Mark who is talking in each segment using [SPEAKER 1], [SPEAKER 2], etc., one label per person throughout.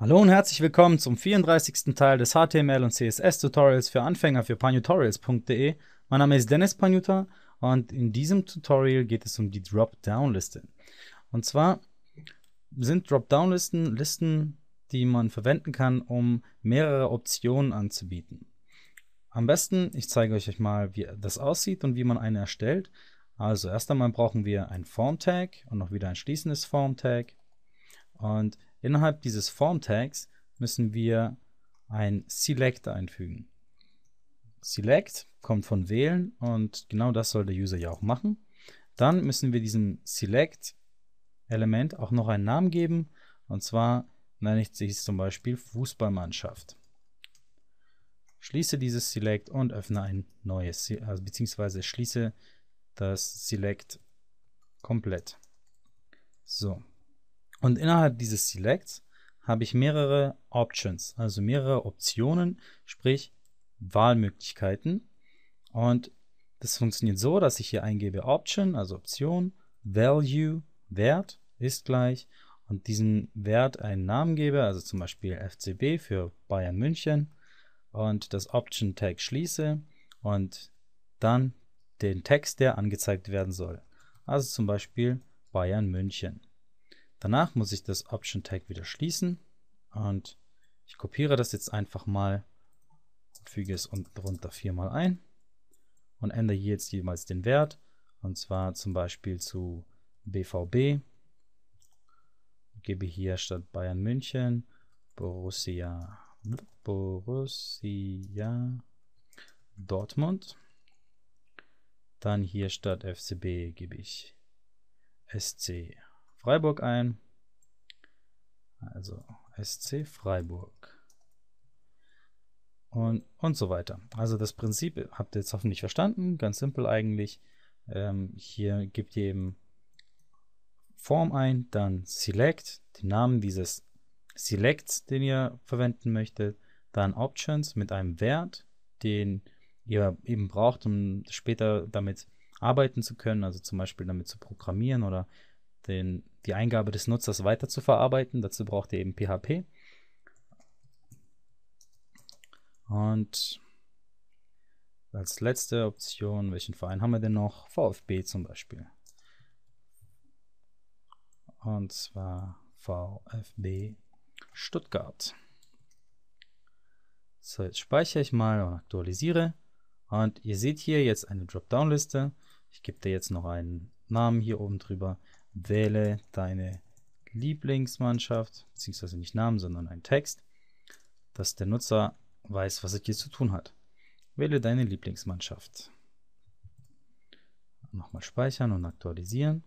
[SPEAKER 1] Hallo und herzlich willkommen zum 34. Teil des HTML und CSS Tutorials für Anfänger für panutorials.de. Mein Name ist Dennis Panuta und in diesem Tutorial geht es um die Dropdown-Liste. Und zwar sind Dropdown-Listen Listen, die man verwenden kann, um mehrere Optionen anzubieten. Am besten, ich zeige euch mal, wie das aussieht und wie man eine erstellt. Also erst einmal brauchen wir ein Form-Tag und noch wieder ein schließendes Form-Tag. Und Innerhalb dieses Form-Tags müssen wir ein Select einfügen. Select kommt von wählen und genau das soll der User ja auch machen. Dann müssen wir diesem Select-Element auch noch einen Namen geben und zwar nenne ich es zum Beispiel Fußballmannschaft. Schließe dieses Select und öffne ein neues, also beziehungsweise schließe das Select komplett. So, und innerhalb dieses Selects habe ich mehrere Options, also mehrere Optionen, sprich Wahlmöglichkeiten. Und das funktioniert so, dass ich hier eingebe Option, also Option, Value, Wert ist gleich und diesen Wert einen Namen gebe, also zum Beispiel FCB für Bayern München und das Option Tag schließe und dann den Text, der angezeigt werden soll. Also zum Beispiel Bayern München. Danach muss ich das Option Tag wieder schließen und ich kopiere das jetzt einfach mal, füge es unten drunter viermal ein und ändere hier jetzt jeweils den Wert und zwar zum Beispiel zu BVB. Gebe hier statt Bayern München Borussia, Borussia Dortmund. Dann hier statt FCB gebe ich SC Freiburg ein. Also SC Freiburg. Und, und so weiter. Also das Prinzip habt ihr jetzt hoffentlich verstanden. Ganz simpel eigentlich. Ähm, hier gibt ihr eben Form ein, dann Select, den Namen dieses Selects, den ihr verwenden möchtet, dann Options mit einem Wert, den ihr eben braucht, um später damit arbeiten zu können, also zum Beispiel damit zu programmieren oder den die Eingabe des Nutzers weiter zu verarbeiten. Dazu braucht ihr eben PHP. Und als letzte Option, welchen Verein haben wir denn noch? VfB zum Beispiel. Und zwar VfB Stuttgart. So, jetzt speichere ich mal und aktualisiere. Und ihr seht hier jetzt eine Dropdown-Liste. Ich gebe dir jetzt noch einen Namen hier oben drüber. Wähle deine Lieblingsmannschaft, beziehungsweise nicht Namen, sondern einen Text, dass der Nutzer weiß, was er hier zu tun hat. Wähle deine Lieblingsmannschaft. Nochmal speichern und aktualisieren.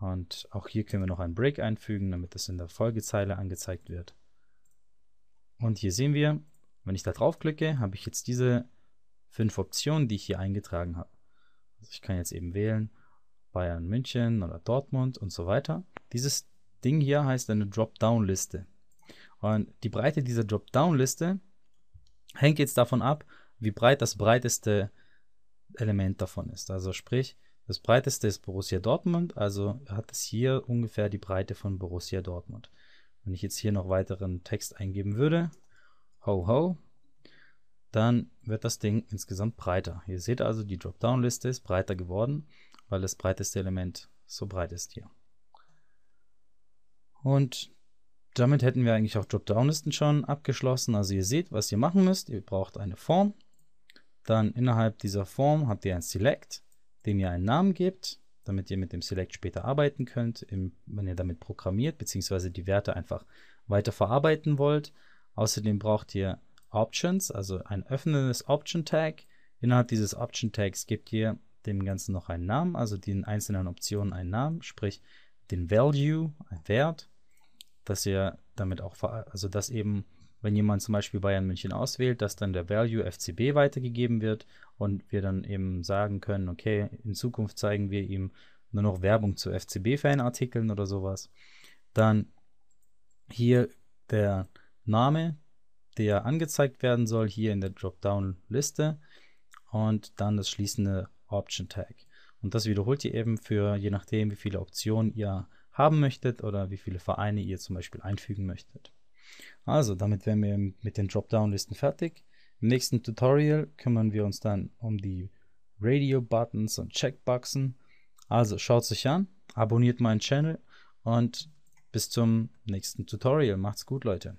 [SPEAKER 1] Und auch hier können wir noch einen Break einfügen, damit das in der Folgezeile angezeigt wird. Und hier sehen wir, wenn ich da draufklicke, habe ich jetzt diese fünf Optionen, die ich hier eingetragen habe. Also ich kann jetzt eben wählen, Bayern München oder Dortmund und so weiter. Dieses Ding hier heißt eine Dropdown-Liste. Und die Breite dieser Dropdown-Liste hängt jetzt davon ab, wie breit das breiteste Element davon ist. Also sprich, das breiteste ist Borussia Dortmund, also hat es hier ungefähr die Breite von Borussia Dortmund. Wenn ich jetzt hier noch weiteren Text eingeben würde, ho ho, dann wird das Ding insgesamt breiter. Ihr seht also, die Dropdown-Liste ist breiter geworden weil das breiteste Element so breit ist hier. Und damit hätten wir eigentlich auch Dropdown-Listen schon abgeschlossen. Also ihr seht, was ihr machen müsst. Ihr braucht eine Form. Dann innerhalb dieser Form habt ihr ein Select, dem ihr einen Namen gebt, damit ihr mit dem Select später arbeiten könnt, wenn ihr damit programmiert, bzw. die Werte einfach weiter verarbeiten wollt. Außerdem braucht ihr Options, also ein öffnendes Option Tag. Innerhalb dieses Option Tags gebt ihr dem Ganzen noch einen Namen, also den einzelnen Optionen einen Namen, sprich den Value, ein Wert, dass ihr damit auch, also dass eben, wenn jemand zum Beispiel Bayern München auswählt, dass dann der Value FCB weitergegeben wird und wir dann eben sagen können, okay, in Zukunft zeigen wir ihm nur noch Werbung zu FCB-Fanartikeln oder sowas. Dann hier der Name, der angezeigt werden soll, hier in der Dropdown-Liste und dann das schließende Option Tag. Und das wiederholt ihr eben für je nachdem, wie viele Optionen ihr haben möchtet oder wie viele Vereine ihr zum Beispiel einfügen möchtet. Also, damit wären wir mit den Dropdown-Listen fertig. Im nächsten Tutorial kümmern wir uns dann um die Radio-Buttons und Checkboxen. Also schaut es euch an, abonniert meinen Channel und bis zum nächsten Tutorial. Macht's gut, Leute.